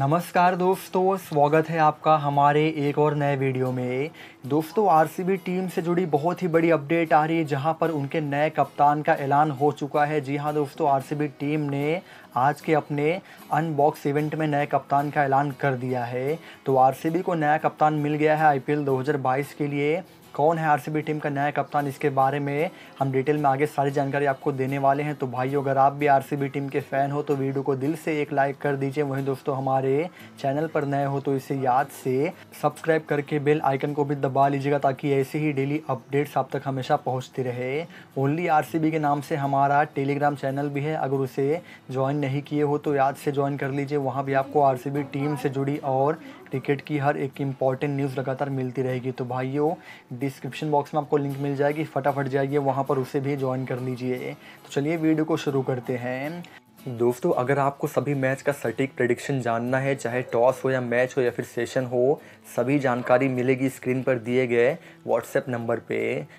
नमस्कार दोस्तों स्वागत है आपका हमारे एक और नए वीडियो में दोस्तों आरसीबी टीम से जुड़ी बहुत ही बड़ी अपडेट आ रही है जहां पर उनके नए कप्तान का ऐलान हो चुका है जी हां दोस्तों आरसीबी टीम ने आज के अपने अनबॉक्स इवेंट में नए कप्तान का ऐलान कर दिया है तो आर को नया कप्तान मिल गया है आई 2022 के लिए कौन है आर टीम का नया कप्तान इसके बारे में हम डिटेल में आगे सारी जानकारी आपको देने वाले हैं तो भाई अगर आप भी आर टीम के फ़ैन हो तो वीडियो को दिल से एक लाइक कर दीजिए वहीं दोस्तों हमारे चैनल पर नए हो तो इसे याद से सब्सक्राइब करके बेल आइकन को भी दबा लीजिएगा ताकि ऐसे ही डेली अपडेट्स आप तक हमेशा पहुँचते रहे ओनली आर के नाम से हमारा टेलीग्राम चैनल भी है अगर उसे ज्वाइन ज्वाइन नहीं किए हो तो याद से ज्वाइन कर लीजिए वहाँ भी आपको आरसीबी टीम से जुड़ी और क्रिकेट की हर एक इम्पॉर्टेंट न्यूज़ लगातार मिलती रहेगी तो भाइयों डिस्क्रिप्शन बॉक्स में आपको लिंक मिल जाएगी फटाफट जाइए वहाँ पर उसे भी ज्वाइन कर लीजिए तो चलिए वीडियो को शुरू करते हैं दोस्तों अगर आपको सभी मैच का सटीक प्रडिक्शन जानना है चाहे टॉस हो या मैच हो या फिर सेशन हो सभी जानकारी मिलेगी स्क्रीन पर दिए गए व्हाट्सएप नंबर पे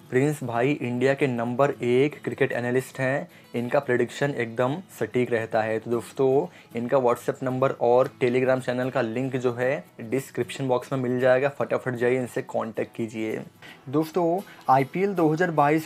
प्रिंस भाई इंडिया के नंबर एक क्रिकेट एनालिस्ट हैं इनका प्रडिक्शन एकदम सटीक रहता है तो दोस्तों इनका व्हाट्सएप नंबर और टेलीग्राम चैनल का लिंक जो है डिस्क्रिप्शन बॉक्स में मिल जाएगा फटाफट जाइए इनसे कॉन्टेक्ट कीजिए दोस्तों आई पी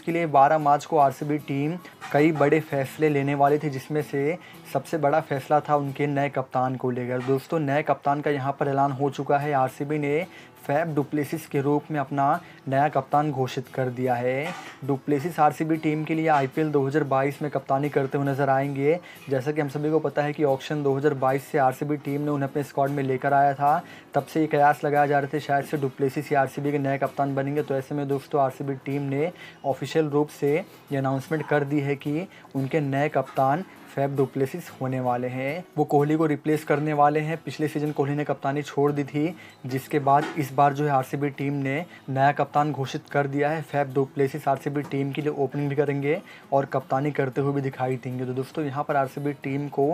के लिए बारह मार्च को आर टीम कई बड़े फैसले लेने वाली थी जिसमें से सबसे बड़ा फैसला था उनके नए कप्तान को लेकर दोस्तों नए कप्तान का यहाँ पर ऐलान हो चुका है आर ने फैब डुप्लेसिस के रूप में अपना नया कप्तान घोषित कर दिया है डुप्लेसिस आर टीम के लिए आई 2022 में कप्तानी करते हुए नज़र आएंगे जैसा कि हम सभी को पता है कि ऑक्शन 2022 से आर टीम ने उन्हें अपने स्क्वाड में लेकर आया था तब से ये कयास लगाया जा रहे थे शायद से डुप्लेसिस या आर के नए कप्तान बनेंगे तो ऐसे में दोस्तों आर टीम ने ऑफिशियल रूप से ये अनाउंसमेंट कर दी है कि उनके नए कप्तान फैब डुप्लेसिस होने वाले हैं वो कोहली को रिप्लेस करने वाले हैं पिछले सीजन कोहली ने कप्तानी छोड़ दी थी जिसके बाद इस बार जो है आर टीम ने नया कप्तान घोषित कर दिया है फैब डुप्लेसिस आर टीम के लिए ओपनिंग भी करेंगे और कप्तानी करते हुए भी दिखाई देंगे तो दोस्तों यहाँ पर आर टीम को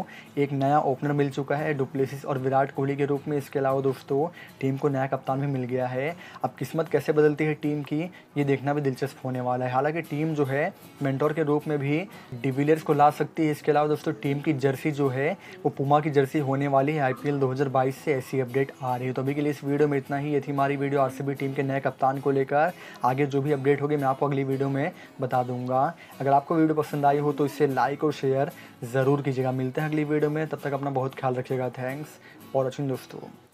एक नया ओपनर मिल चुका है डुप्लेसिस और विराट कोहली के रूप में इसके अलावा दोस्तों टीम को नया कप्तान भी मिल गया है अब किस्मत कैसे बदलती है टीम की ये देखना भी दिलचस्प होने वाला है हालांकि टीम जो है मेंटोर के रूप में भी डिविलियर्स को ला सकती है इसके अलावा दोस्तों टीम की जर्सी जो है वो पुमा की जर्सी होने वाली है आईपीएल 2022 से ऐसी अपडेट आ रही है तो अभी के लिए इस वीडियो में इतना ही ये थी हमारी वीडियो आरसीबी टीम के नए कप्तान को लेकर आगे जो भी अपडेट होगी मैं आपको अगली वीडियो में बता दूंगा अगर आपको वीडियो पसंद आई हो तो इसे लाइक और शेयर ज़रूर कीजिएगा मिलते हैं अगली वीडियो में तब तक अपना बहुत ख्याल रखिएगा थैंक्स फॉर वॉचिंग अच्छा दोस्तों